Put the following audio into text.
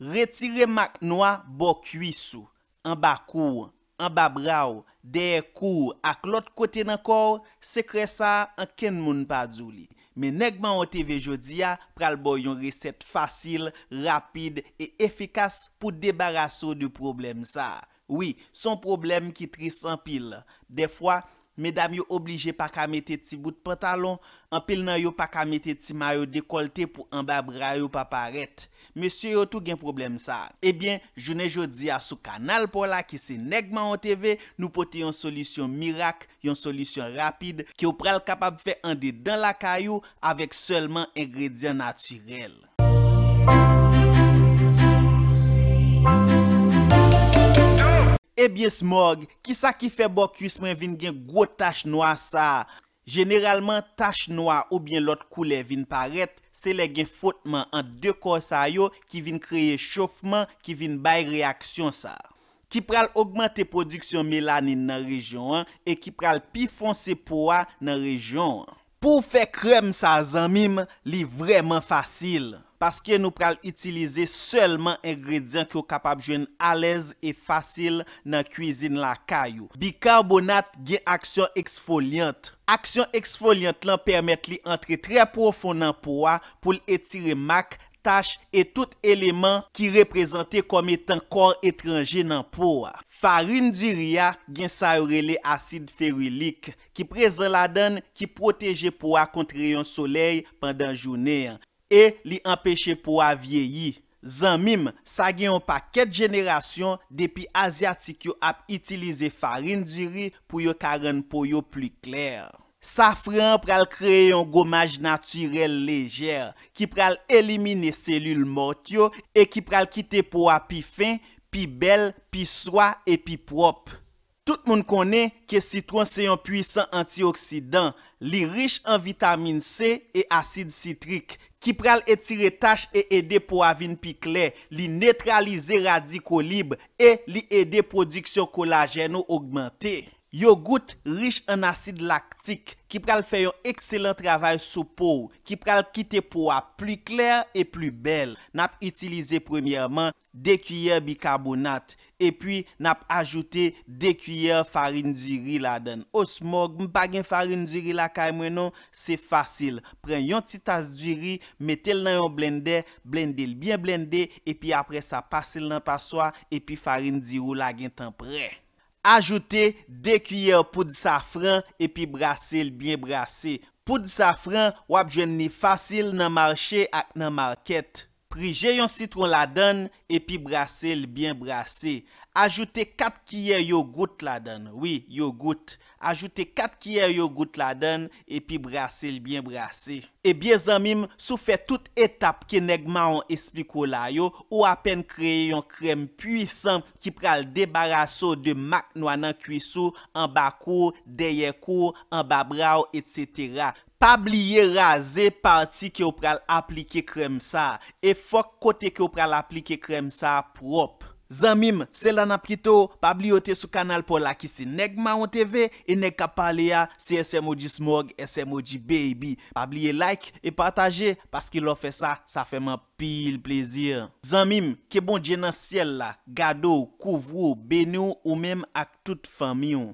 Retire mak noua bo kuisou, an ba kou, an ba braw, deyè kou ak lot kote nan kou, sekre sa an ken moun pa dzou li. Me negman an TV Jodia pral bo yon riset fasil, rapid e efikas pou debaraso du problem sa. Oui, son problem ki tri san pil. De fwa... Medam yo oblije pa ka mette ti bout patalon, anpil nan yo pa ka mette ti mayo dekolte pou anbab rayo pa paret. Mese yo tou gen problem sa. Ebyen, jounen jodi a sou kanal pou la ki se negman an TV, nou pote yon solisyon mirak, yon solisyon rapide, ki yo prel kapab fe ande dan la kayo, avek selman egredyen natyrel. Ebyen eh smog, kisa ki fe bok kuisman vin gen gro tache noa sa. Generalman tache noa ou bien lot koule vin paret, se le gen fotman an dekonsa yo ki vin kreye choufman ki vin bay reaksyon sa. Ki pral augmente produksyon melanin nan rejyon an, e ki pral pi fonse poa nan rejyon an. Po fe krem sa zanmim, li vreman fasil. Paske nou pral itilize selman ingredyen ki yo kapab jwen alez e fasil nan kwizin la kayou. Bikarbonat gen aksyon eksfoliant. Aksyon eksfoliant lan permette li antre tre profon nan poua pou l etire mak, tache et tout eleman ki reprezenti kom etan kor etranje nan poua. Farine di ria gen saurele asid ferulik ki prezen la dan ki proteje poua kontre yon soley pandan jounen an. e li empèche pou a vieyi. Zanmim, sa gen yon paket jenerasyon depi asyatik yo ap itilize farin di ri pou yo karen pou yo pli kler. Safran pral kreye yon gomaj naturel lejer ki pral elimine selul mort yo e ki pral kite pou a pi fin, pi bel, pi swa, e pi prop. Tout moun konen ke sitwans se yon pwisan antioksidan li rich an vitamine C e asid sitrik Ki pral etire tache e ede pou avin pikle li netralize radiko libe e li ede produksyon kolajeno augmente. Yogout rich an asid laktik, ki pral fè yon ekselen travay sou pou, ki pral kite pou ap, pli kler e pli bel. Nap itilize premièman de kuyèr bikabonat, epi nap ajoute de kuyèr farin di ri la den. Osmog, oh, mpa gen farin di ri la kay mwenon, se fasil. Pren yon titas di ri, metel nan yon blender, blender li bien blender, epi apre sa pasel nan paswa, epi farin di rou la gen tanprey. Ajoute de kuyè ou poud safran epi brase l byen brase. Poud safran wap jwen ni fasil nan marchè ak nan markete. Prije yon citron la den, epi brase l'byen brase. Ajoute 4 kiyer yogout la den, oui, yogout. Ajoute 4 kiyer yogout la den, epi brase l'byen brase. Ebyen zanmim, sou fe tout etap ke negman an espliko la yo, ou apen kreye yon krem puisan ki pral debaraso de mak nou anan kuisou, an bakou, deye kou, an babraw, etc., Pabliye raze parti ki ou pral aplike krem sa. E fok kote ki ou pral aplike krem sa prop. Zanmim, se lan apkito, pabliye ote sou kanal pou laki se neg ma ou TV e neg ka pale ya se SMO di smog, SMO di baby. Pabliye like e pataje, paski lo fe sa, sa fe man pil plezir. Zanmim, ke bon djenan siel la, gado, kouvro, benyo ou mem ak tout famyon.